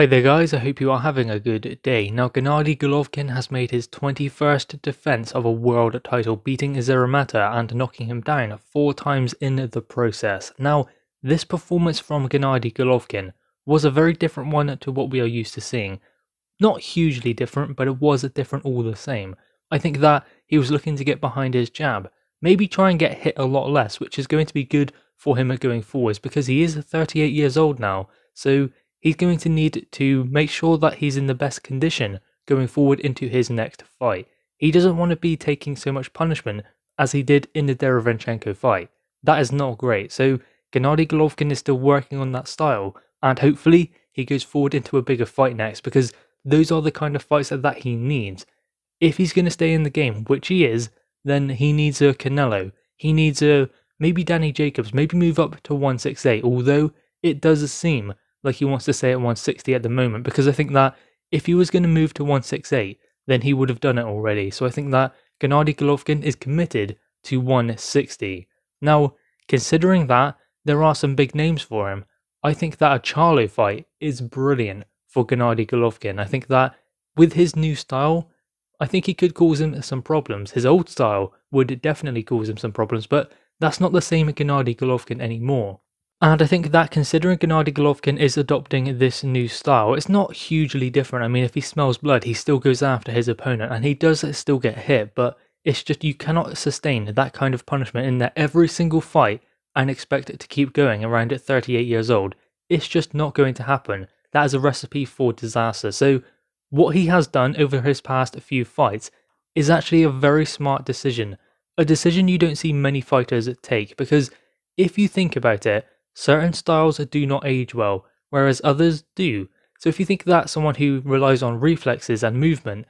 Hi there guys, I hope you are having a good day. Now Gennady Golovkin has made his 21st defence of a world title, beating Zeramata and knocking him down four times in the process. Now, this performance from Gennady Golovkin was a very different one to what we are used to seeing. Not hugely different, but it was different all the same. I think that he was looking to get behind his jab, maybe try and get hit a lot less, which is going to be good for him going forwards because he is 38 years old now, so he's going to need to make sure that he's in the best condition going forward into his next fight. He doesn't want to be taking so much punishment as he did in the Derevchenko fight. That is not great. So Gennady Golovkin is still working on that style, and hopefully he goes forward into a bigger fight next because those are the kind of fights that, that he needs. If he's going to stay in the game, which he is, then he needs a Canelo. He needs a maybe Danny Jacobs, maybe move up to 168. Although it does seem like he wants to say at 160 at the moment because I think that if he was going to move to 168, then he would have done it already. So I think that Gennady Golovkin is committed to 160. Now, considering that there are some big names for him, I think that a Charlo fight is brilliant for Gennady Golovkin. I think that with his new style, I think he could cause him some problems. His old style would definitely cause him some problems, but that's not the same Gennady Golovkin anymore. And I think that considering Gennady Golovkin is adopting this new style, it's not hugely different. I mean, if he smells blood, he still goes after his opponent and he does still get hit, but it's just you cannot sustain that kind of punishment in there every single fight and expect it to keep going around at 38 years old. It's just not going to happen. That is a recipe for disaster. So, what he has done over his past few fights is actually a very smart decision. A decision you don't see many fighters take because if you think about it, Certain styles do not age well, whereas others do. So if you think that someone who relies on reflexes and movement,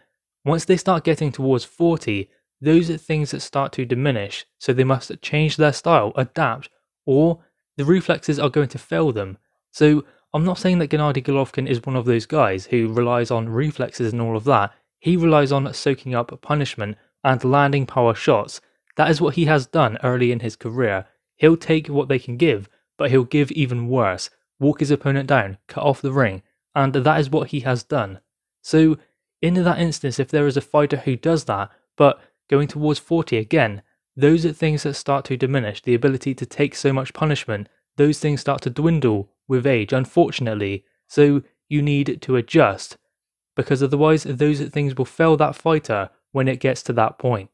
once they start getting towards 40, those are things that start to diminish, so they must change their style, adapt, or the reflexes are going to fail them. So I'm not saying that Gennady Golovkin is one of those guys who relies on reflexes and all of that. He relies on soaking up punishment and landing power shots. That is what he has done early in his career. He'll take what they can give, but he'll give even worse, walk his opponent down, cut off the ring, and that is what he has done. So, in that instance, if there is a fighter who does that, but going towards 40 again, those are things that start to diminish the ability to take so much punishment. Those things start to dwindle with age, unfortunately. So, you need to adjust, because otherwise, those things will fail that fighter when it gets to that point.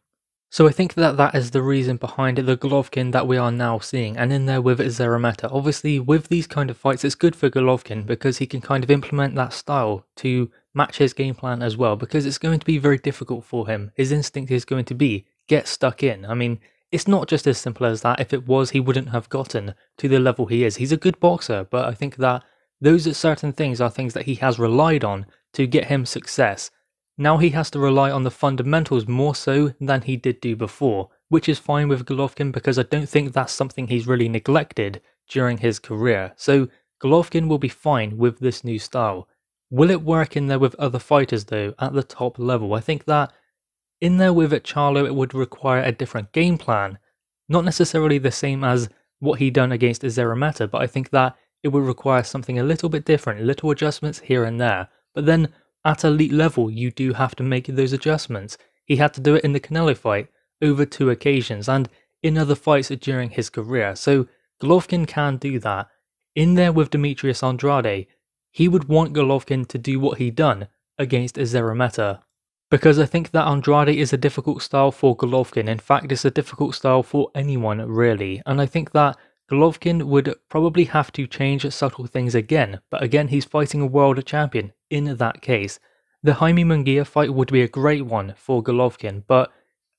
So I think that that is the reason behind the Golovkin that we are now seeing, and in there with Zarameta. Obviously, with these kind of fights, it's good for Golovkin because he can kind of implement that style to match his game plan as well, because it's going to be very difficult for him. His instinct is going to be get stuck in. I mean, it's not just as simple as that. If it was, he wouldn't have gotten to the level he is. He's a good boxer, but I think that those certain things are things that he has relied on to get him success now he has to rely on the fundamentals more so than he did do before, which is fine with Golovkin because I don't think that's something he's really neglected during his career. So Golovkin will be fine with this new style. Will it work in there with other fighters though at the top level? I think that in there with Charlo, it would require a different game plan, not necessarily the same as what he done against Azerometa, but I think that it would require something a little bit different, little adjustments here and there. But then at elite level, you do have to make those adjustments. He had to do it in the Canelo fight over two occasions and in other fights during his career, so Golovkin can do that. In there with Demetrius Andrade, he would want Golovkin to do what he done against Azerometa. Because I think that Andrade is a difficult style for Golovkin, in fact it's a difficult style for anyone really, and I think that Golovkin would probably have to change subtle things again, but again he's fighting a world champion, in that case, the Jaime Munguia fight would be a great one for Golovkin, but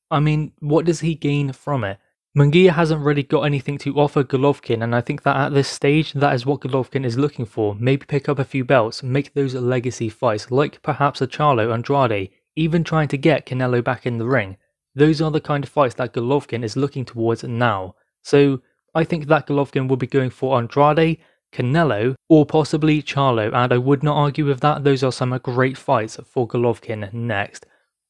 I mean, what does he gain from it? Munguia hasn't really got anything to offer Golovkin, and I think that at this stage, that is what Golovkin is looking for. Maybe pick up a few belts, make those legacy fights, like perhaps a Charlo Andrade, even trying to get Canelo back in the ring. Those are the kind of fights that Golovkin is looking towards now. So I think that Golovkin will be going for Andrade, Canelo, or possibly Charlo, and I would not argue with that. Those are some great fights for Golovkin next.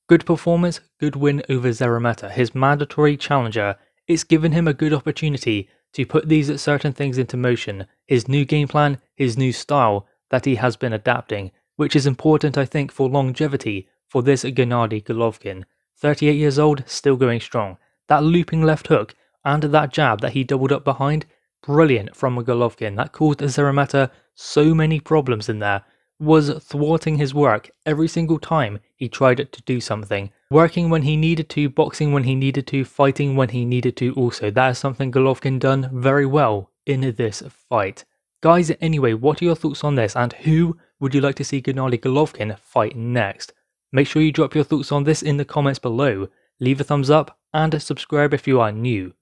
Good performance, good win over Zerometa, his mandatory challenger. It's given him a good opportunity to put these certain things into motion, his new game plan, his new style that he has been adapting, which is important, I think, for longevity for this Gennady Golovkin. 38 years old, still going strong. That looping left hook and that jab that he doubled up behind brilliant from Golovkin that caused Zaramata so many problems in there was thwarting his work every single time he tried to do something. Working when he needed to, boxing when he needed to, fighting when he needed to also. That is something Golovkin done very well in this fight. Guys, anyway, what are your thoughts on this and who would you like to see Gennady Golovkin fight next? Make sure you drop your thoughts on this in the comments below, leave a thumbs up and subscribe if you are new.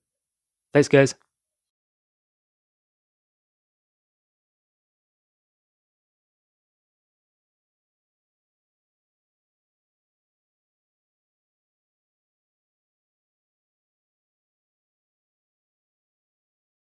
Thanks guys.